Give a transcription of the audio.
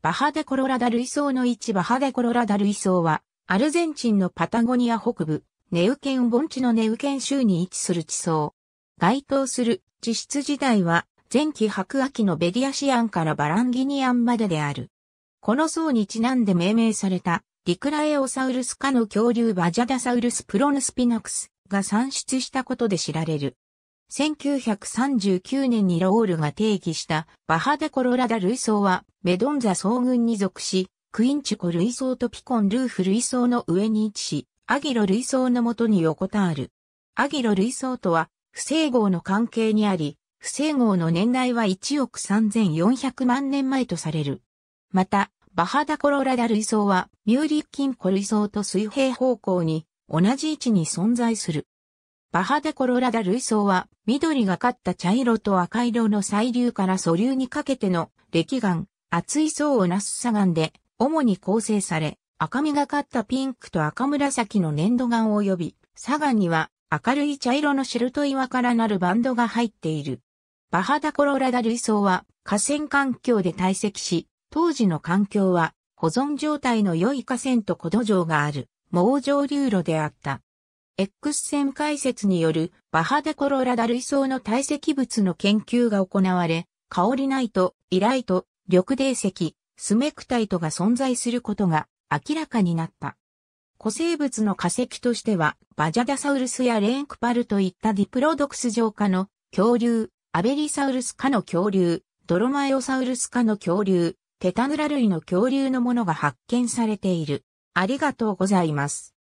バハデコロラダ類層の置バハデコロラダ類層は、アルゼンチンのパタゴニア北部、ネウケン盆地のネウケン州に位置する地層。該当する地質自体は、前期白亜紀のベディアシアンからバランギニアンまでである。この層にちなんで命名された、リクラエオサウルス科の恐竜バジャダサウルスプロヌスピナクスが産出したことで知られる。1939年にロールが定義したバハダコロラダ類層はメドンザ総群に属し、クインチュコ類層とピコンルーフ類層の上に位置し、アギロ類層のもとに横たわる。アギロ類層とは不整合の関係にあり、不整合の年代は1億3400万年前とされる。また、バハダコロラダ類層はミューリッキンコ類層と水平方向に同じ位置に存在する。バハデコロラダ類層は、緑がかった茶色と赤色の細流から素流にかけての礫岩、厚い層をなす砂岩で、主に構成され、赤みがかったピンクと赤紫の粘土岩を呼び、砂岩には明るい茶色のシェルト岩からなるバンドが入っている。バハダコロラダ類層は河川環境で堆積し、当時の環境は保存状態の良い河川と古土壌がある、網状流路であった。X 線解説によるバハデコロラダ類層の堆積物の研究が行われ、カオリナイト、イライト、緑泥石、スメクタイトが存在することが明らかになった。古生物の化石としては、バジャダサウルスやレンクパルといったディプロドクス上下の恐竜、アベリサウルス科の恐竜、ドロマエオサウルス科の恐竜、テタヌラ類の恐竜のものが発見されている。ありがとうございます。